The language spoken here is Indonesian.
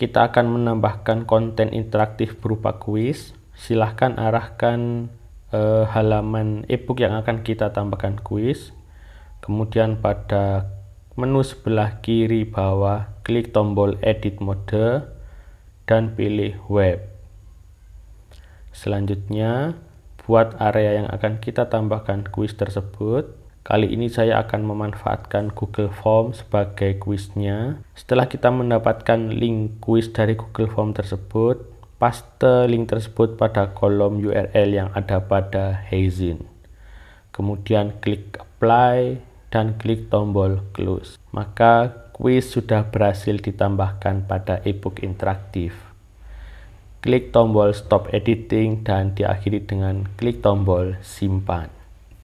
kita akan menambahkan konten interaktif berupa kuis. Silahkan arahkan eh, halaman ebook yang akan kita tambahkan kuis. Kemudian pada menu sebelah kiri bawah, klik tombol edit mode dan pilih web. Selanjutnya, buat area yang akan kita tambahkan kuis tersebut. Kali ini saya akan memanfaatkan Google Form sebagai kuisnya. Setelah kita mendapatkan link kuis dari Google Form tersebut, paste link tersebut pada kolom URL yang ada pada Hazin. Kemudian klik apply dan klik tombol close. Maka kuis sudah berhasil ditambahkan pada ebook interaktif. Klik tombol stop editing dan diakhiri dengan klik tombol simpan.